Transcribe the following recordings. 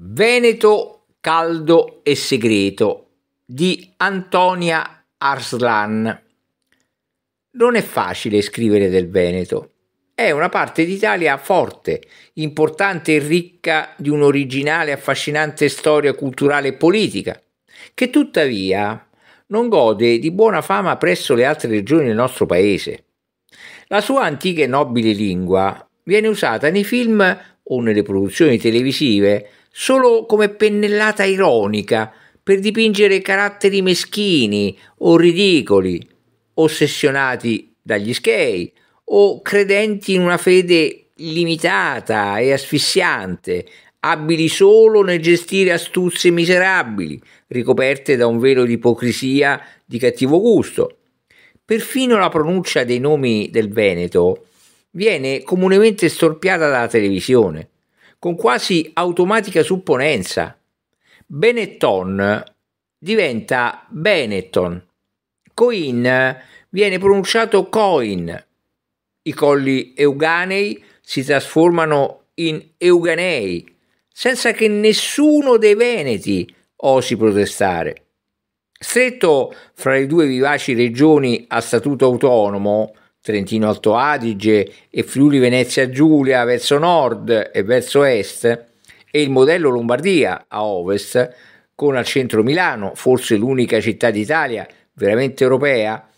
Veneto caldo e segreto di Antonia Arslan. Non è facile scrivere del Veneto. È una parte d'Italia forte, importante e ricca di un'originale e affascinante storia culturale e politica, che tuttavia non gode di buona fama presso le altre regioni del nostro paese. La sua antica e nobile lingua viene usata nei film o nelle produzioni televisive solo come pennellata ironica per dipingere caratteri meschini o ridicoli, ossessionati dagli schei o credenti in una fede limitata e asfissiante, abili solo nel gestire astuzie miserabili, ricoperte da un velo di ipocrisia di cattivo gusto. Perfino la pronuncia dei nomi del Veneto viene comunemente storpiata dalla televisione con quasi automatica supponenza. Benetton diventa Benetton. Coin viene pronunciato coin. I colli euganei si trasformano in euganei, senza che nessuno dei veneti osi protestare. Stretto fra le due vivaci regioni a statuto autonomo, Trentino Alto Adige e Friuli Venezia Giulia verso nord e verso est e il modello Lombardia a ovest con al centro Milano, forse l'unica città d'Italia veramente europea,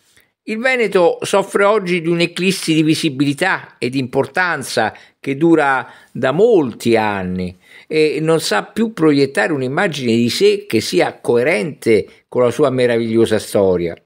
il Veneto soffre oggi di un'eclissi di visibilità e di importanza che dura da molti anni e non sa più proiettare un'immagine di sé che sia coerente con la sua meravigliosa storia.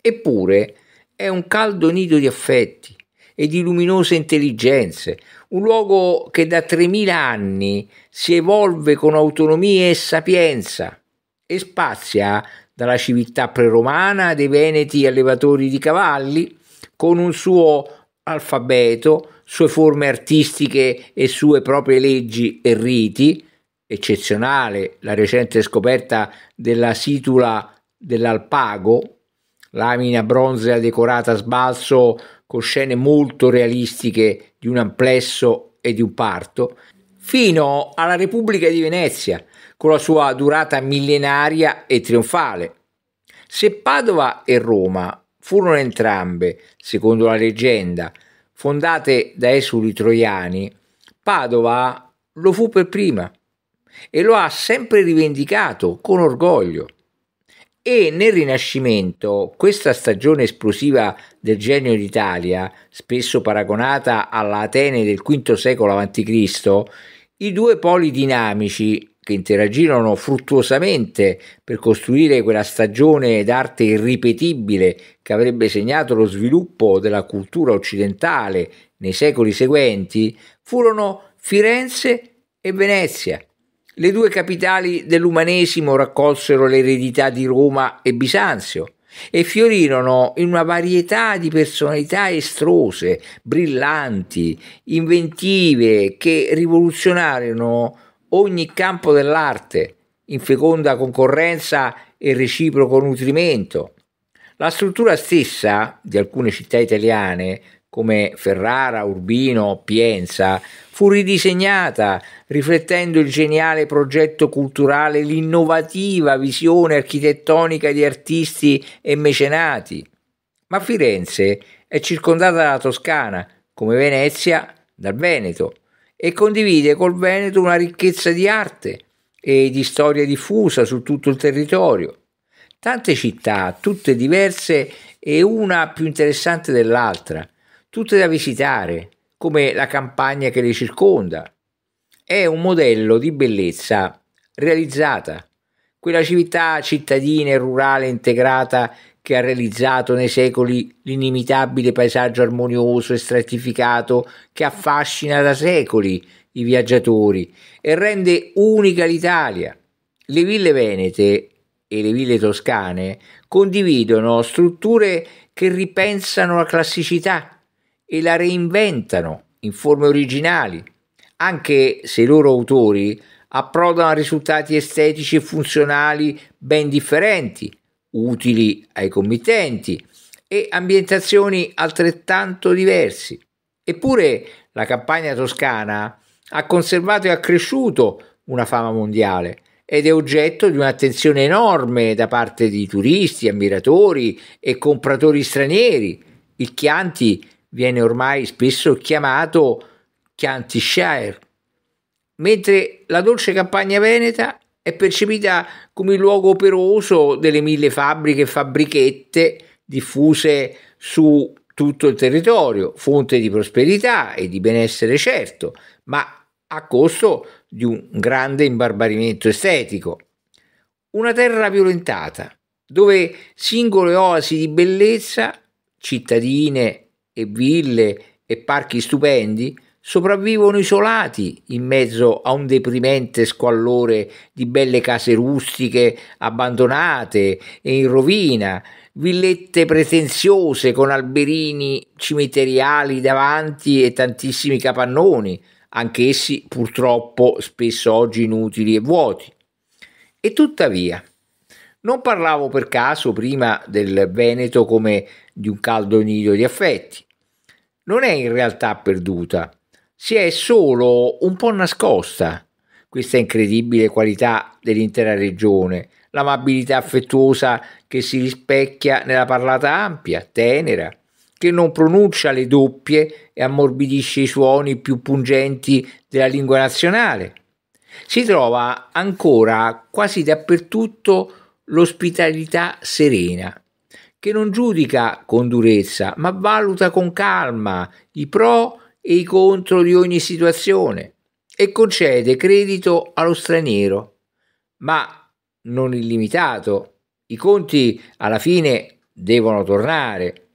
Eppure, è un caldo nido di affetti e di luminose intelligenze, un luogo che da 3.000 anni si evolve con autonomia e sapienza e spazia dalla civiltà preromana dei Veneti allevatori di cavalli, con un suo alfabeto, sue forme artistiche e sue proprie leggi e riti, eccezionale la recente scoperta della situla dell'alpago, lamina bronzea decorata a sbalzo con scene molto realistiche di un amplesso e di un parto, fino alla Repubblica di Venezia, con la sua durata millenaria e trionfale. Se Padova e Roma furono entrambe, secondo la leggenda, fondate da esuli troiani, Padova lo fu per prima e lo ha sempre rivendicato con orgoglio. E nel Rinascimento questa stagione esplosiva del genio d'Italia, spesso paragonata all'Atene del V secolo a.C., i due poli dinamici che interagirono fruttuosamente per costruire quella stagione d'arte irripetibile che avrebbe segnato lo sviluppo della cultura occidentale nei secoli seguenti, furono Firenze e Venezia. Le due capitali dell'umanesimo raccolsero l'eredità di Roma e Bisanzio e fiorirono in una varietà di personalità estrose, brillanti, inventive, che rivoluzionarono ogni campo dell'arte, in feconda concorrenza e reciproco nutrimento. La struttura stessa di alcune città italiane come Ferrara, Urbino, Pienza, fu ridisegnata riflettendo il geniale progetto culturale, l'innovativa visione architettonica di artisti e mecenati. Ma Firenze è circondata dalla Toscana, come Venezia dal Veneto, e condivide col Veneto una ricchezza di arte e di storia diffusa su tutto il territorio. Tante città, tutte diverse e una più interessante dell'altra tutte da visitare, come la campagna che le circonda. È un modello di bellezza realizzata, quella civiltà cittadina e rurale integrata che ha realizzato nei secoli l'inimitabile paesaggio armonioso e stratificato che affascina da secoli i viaggiatori e rende unica l'Italia. Le ville venete e le ville toscane condividono strutture che ripensano la classicità e la reinventano in forme originali, anche se i loro autori approdano a risultati estetici e funzionali ben differenti, utili ai committenti e ambientazioni altrettanto diversi. Eppure la campagna toscana ha conservato e accresciuto una fama mondiale ed è oggetto di un'attenzione enorme da parte di turisti, ammiratori e compratori stranieri. Il Chianti viene ormai spesso chiamato Chianti-Shire, mentre la dolce campagna veneta è percepita come il luogo operoso delle mille fabbriche e fabbrichette diffuse su tutto il territorio, fonte di prosperità e di benessere certo, ma a costo di un grande imbarbarimento estetico. Una terra violentata, dove singole oasi di bellezza, cittadine e ville e parchi stupendi sopravvivono isolati in mezzo a un deprimente squallore di belle case rustiche abbandonate e in rovina, villette pretenziose con alberini cimiteriali davanti e tantissimi capannoni, anch'essi purtroppo spesso oggi inutili e vuoti. E tuttavia, non parlavo per caso prima del Veneto come di un caldo nido di affetti non è in realtà perduta, si è solo un po' nascosta questa incredibile qualità dell'intera regione, l'amabilità affettuosa che si rispecchia nella parlata ampia, tenera, che non pronuncia le doppie e ammorbidisce i suoni più pungenti della lingua nazionale. Si trova ancora quasi dappertutto l'ospitalità serena, che non giudica con durezza, ma valuta con calma i pro e i contro di ogni situazione e concede credito allo straniero, ma non illimitato. I conti alla fine devono tornare.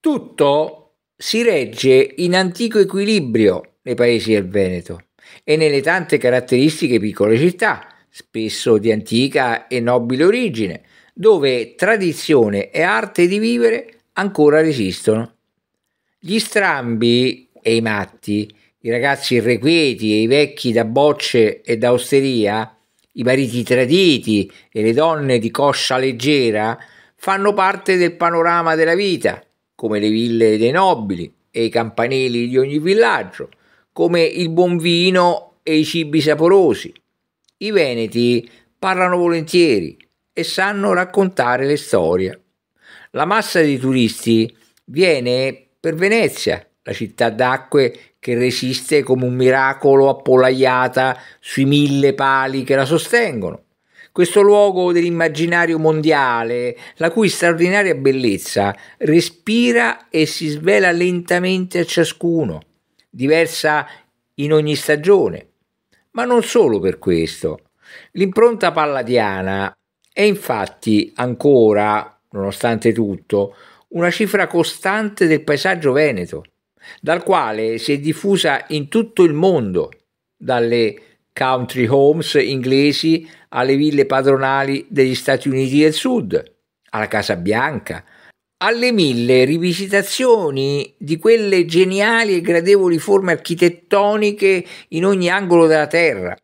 Tutto si regge in antico equilibrio nei paesi del Veneto e nelle tante caratteristiche piccole città, spesso di antica e nobile origine, dove tradizione e arte di vivere ancora resistono. Gli strambi e i matti, i ragazzi irrequieti e i vecchi da bocce e da osteria, i mariti traditi e le donne di coscia leggera fanno parte del panorama della vita, come le ville dei nobili e i campanili di ogni villaggio, come il buon vino e i cibi saporosi. I veneti parlano volentieri, e sanno raccontare le storie. La massa dei turisti viene per Venezia, la città d'acque che resiste come un miracolo appollaiata sui mille pali che la sostengono. Questo luogo dell'immaginario mondiale, la cui straordinaria bellezza respira e si svela lentamente a ciascuno, diversa in ogni stagione. Ma non solo per questo. L'impronta palladiana è infatti ancora, nonostante tutto, una cifra costante del paesaggio veneto, dal quale si è diffusa in tutto il mondo, dalle country homes inglesi alle ville padronali degli Stati Uniti del Sud, alla Casa Bianca, alle mille rivisitazioni di quelle geniali e gradevoli forme architettoniche in ogni angolo della terra.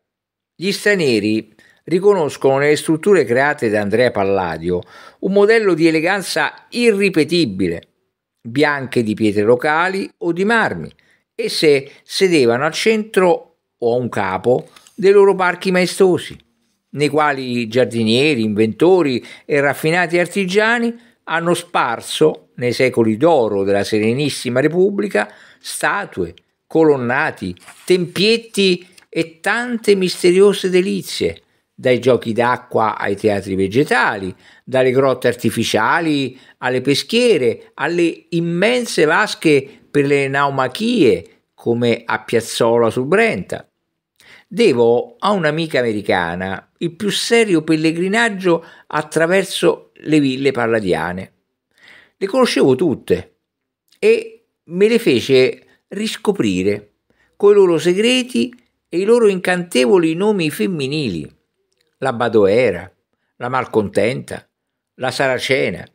Gli stranieri riconoscono nelle strutture create da Andrea Palladio un modello di eleganza irripetibile, bianche di pietre locali o di marmi, e se sedevano al centro o a un capo dei loro parchi maestosi, nei quali giardinieri, inventori e raffinati artigiani hanno sparso, nei secoli d'oro della Serenissima Repubblica, statue, colonnati, tempietti e tante misteriose delizie dai giochi d'acqua ai teatri vegetali, dalle grotte artificiali alle peschiere, alle immense vasche per le naumachie, come a Piazzola sul Brenta. Devo a un'amica americana il più serio pellegrinaggio attraverso le ville palladiane. Le conoscevo tutte e me le fece riscoprire coi loro segreti e i loro incantevoli nomi femminili la Badoera, la Malcontenta, la Saracena.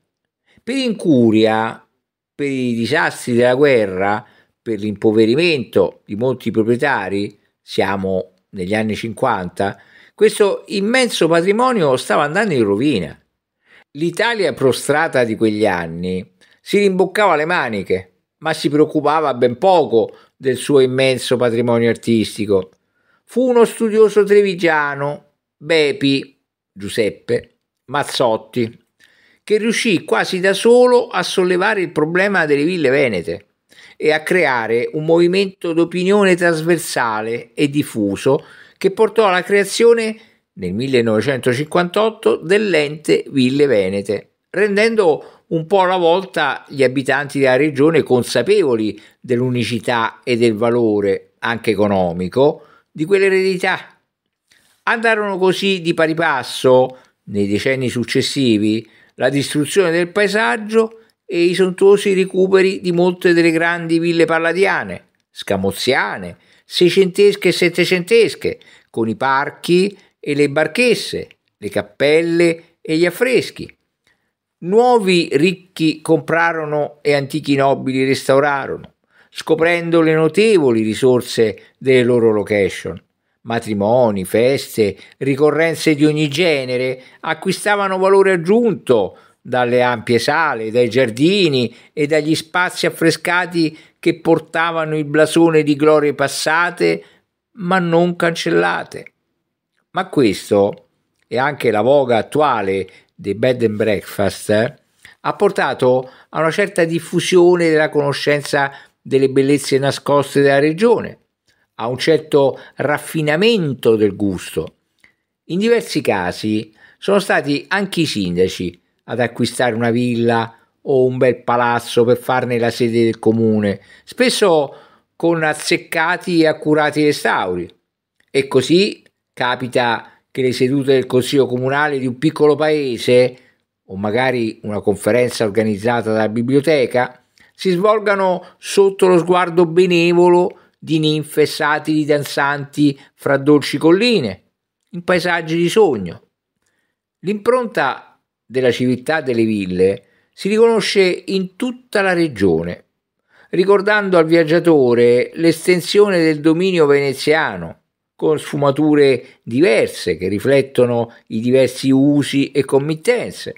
Per incuria, per i disastri della guerra, per l'impoverimento di molti proprietari, siamo negli anni 50, questo immenso patrimonio stava andando in rovina. L'Italia prostrata di quegli anni si rimboccava le maniche, ma si preoccupava ben poco del suo immenso patrimonio artistico. Fu uno studioso trevigiano Bepi Giuseppe Mazzotti, che riuscì quasi da solo a sollevare il problema delle ville venete e a creare un movimento d'opinione trasversale e diffuso che portò alla creazione nel 1958 dell'ente Ville Venete, rendendo un po' alla volta gli abitanti della regione consapevoli dell'unicità e del valore, anche economico, di quell'eredità andarono così di pari passo, nei decenni successivi, la distruzione del paesaggio e i sontuosi recuperi di molte delle grandi ville palladiane, scamoziane, seicentesche e settecentesche, con i parchi e le barchesse, le cappelle e gli affreschi. Nuovi ricchi comprarono e antichi nobili restaurarono, scoprendo le notevoli risorse delle loro location matrimoni, feste, ricorrenze di ogni genere acquistavano valore aggiunto dalle ampie sale, dai giardini e dagli spazi affrescati che portavano il blasone di glorie passate ma non cancellate. Ma questo e anche la voga attuale dei bed and breakfast eh, ha portato a una certa diffusione della conoscenza delle bellezze nascoste della regione a un certo raffinamento del gusto. In diversi casi sono stati anche i sindaci ad acquistare una villa o un bel palazzo per farne la sede del comune, spesso con azzeccati e accurati restauri. E così capita che le sedute del Consiglio Comunale di un piccolo paese, o magari una conferenza organizzata dalla biblioteca, si svolgano sotto lo sguardo benevolo di ninfe satiri danzanti fra dolci colline, in paesaggi di sogno. L'impronta della civiltà delle ville si riconosce in tutta la regione, ricordando al viaggiatore l'estensione del dominio veneziano, con sfumature diverse che riflettono i diversi usi e committenze.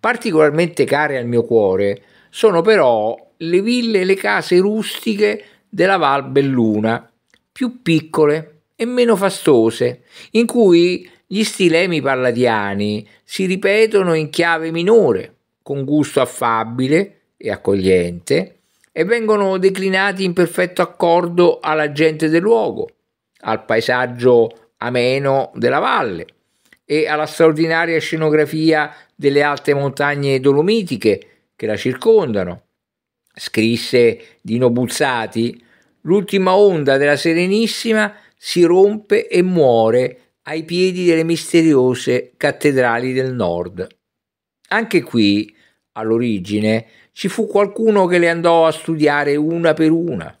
Particolarmente care al mio cuore sono però le ville e le case rustiche della Val Belluna, più piccole e meno fastose, in cui gli stilemi palladiani si ripetono in chiave minore, con gusto affabile e accogliente, e vengono declinati in perfetto accordo alla gente del luogo, al paesaggio ameno della valle e alla straordinaria scenografia delle alte montagne dolomitiche che la circondano Scrisse Dino Buzzati, l'ultima onda della Serenissima si rompe e muore ai piedi delle misteriose cattedrali del nord. Anche qui, all'origine, ci fu qualcuno che le andò a studiare una per una.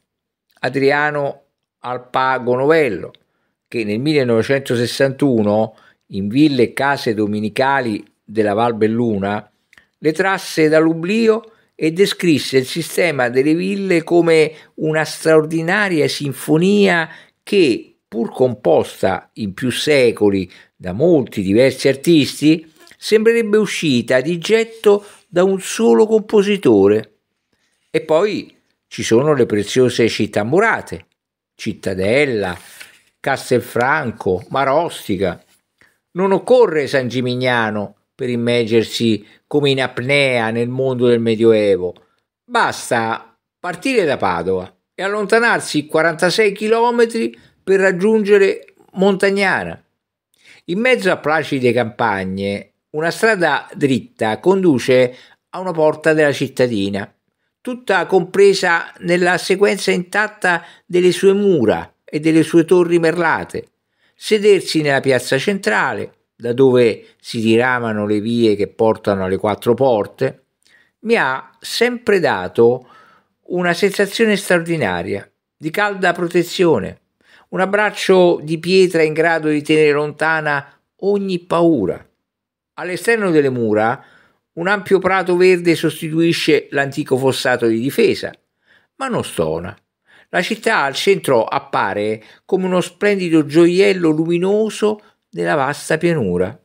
Adriano Alpago Novello, che nel 1961, in ville e case domenicali della Val Belluna, le trasse dall'ublio e descrisse il sistema delle ville come una straordinaria sinfonia che, pur composta in più secoli da molti diversi artisti, sembrerebbe uscita di getto da un solo compositore. E poi ci sono le preziose città murate, Cittadella, Castelfranco, Marostica. Non occorre San Gimignano per immergersi come in apnea nel mondo del Medioevo. Basta partire da Padova e allontanarsi 46 km per raggiungere Montagnana. In mezzo a placide campagne, una strada dritta conduce a una porta della cittadina, tutta compresa nella sequenza intatta delle sue mura e delle sue torri merlate. Sedersi nella piazza centrale, da dove si diramano le vie che portano alle quattro porte, mi ha sempre dato una sensazione straordinaria di calda protezione, un abbraccio di pietra in grado di tenere lontana ogni paura. All'esterno delle mura un ampio prato verde sostituisce l'antico fossato di difesa, ma non stona. La città al centro appare come uno splendido gioiello luminoso della vasta pianura.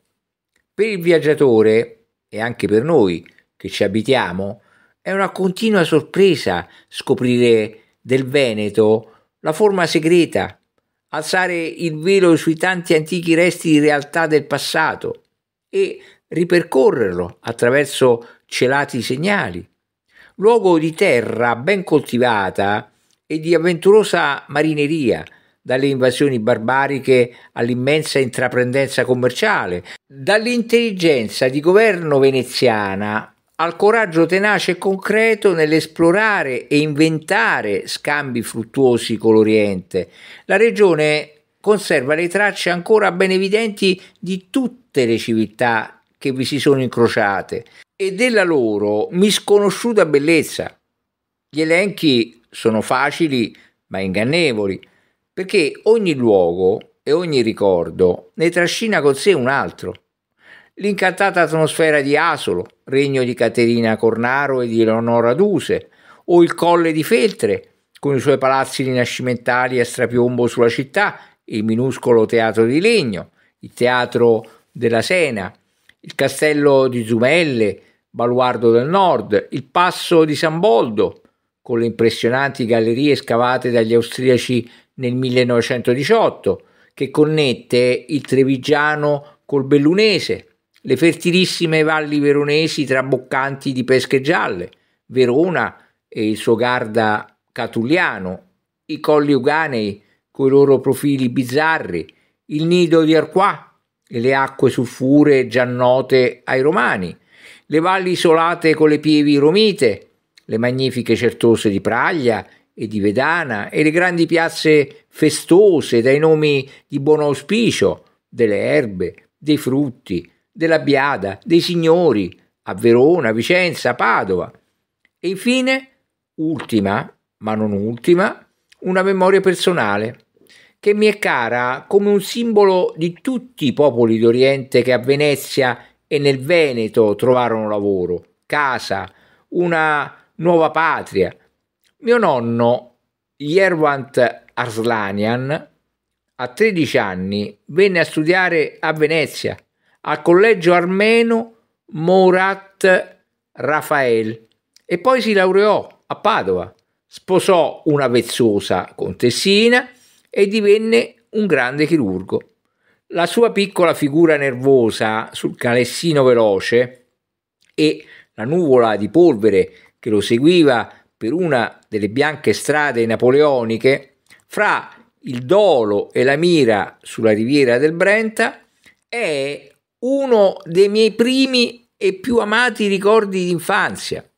Per il viaggiatore, e anche per noi che ci abitiamo, è una continua sorpresa scoprire del Veneto la forma segreta, alzare il velo sui tanti antichi resti di realtà del passato e ripercorrerlo attraverso celati segnali. Luogo di terra ben coltivata e di avventurosa marineria, dalle invasioni barbariche all'immensa intraprendenza commerciale, dall'intelligenza di governo veneziana al coraggio tenace e concreto nell'esplorare e inventare scambi fruttuosi con l'Oriente. La regione conserva le tracce ancora ben evidenti di tutte le civiltà che vi si sono incrociate e della loro misconosciuta bellezza. Gli elenchi sono facili ma ingannevoli perché ogni luogo e ogni ricordo ne trascina con sé un altro. L'incantata atmosfera di Asolo, regno di Caterina Cornaro e di Eleonora Duse, o il colle di Feltre, con i suoi palazzi rinascimentali a strapiombo sulla città, il minuscolo teatro di legno, il teatro della Sena, il castello di Zumelle, baluardo del nord, il passo di San Boldo, con le impressionanti gallerie scavate dagli austriaci nel 1918 che connette il Trevigiano col Bellunese, le fertilissime valli veronesi traboccanti di pesche gialle, Verona e il suo Garda Catuliano, i colli uganei coi loro profili bizzarri, il nido di Arquà e le acque sulfure già note ai romani, le valli isolate con le pievi romite, le magnifiche certose di Praglia e di Vedana e le grandi piazze festose dai nomi di buon auspicio, delle erbe, dei frutti, della biada, dei signori, a Verona, Vicenza, Padova. E infine, ultima, ma non ultima, una memoria personale, che mi è cara come un simbolo di tutti i popoli d'Oriente che a Venezia e nel Veneto trovarono lavoro, casa, una nuova patria, mio nonno, Yerwant Arslanian, a 13 anni venne a studiare a Venezia al collegio armeno Morat Rafael e poi si laureò a Padova. Sposò una vezzosa contessina e divenne un grande chirurgo. La sua piccola figura nervosa sul calessino veloce e la nuvola di polvere che lo seguiva per una delle bianche strade napoleoniche fra il dolo e la mira sulla riviera del Brenta è uno dei miei primi e più amati ricordi d'infanzia.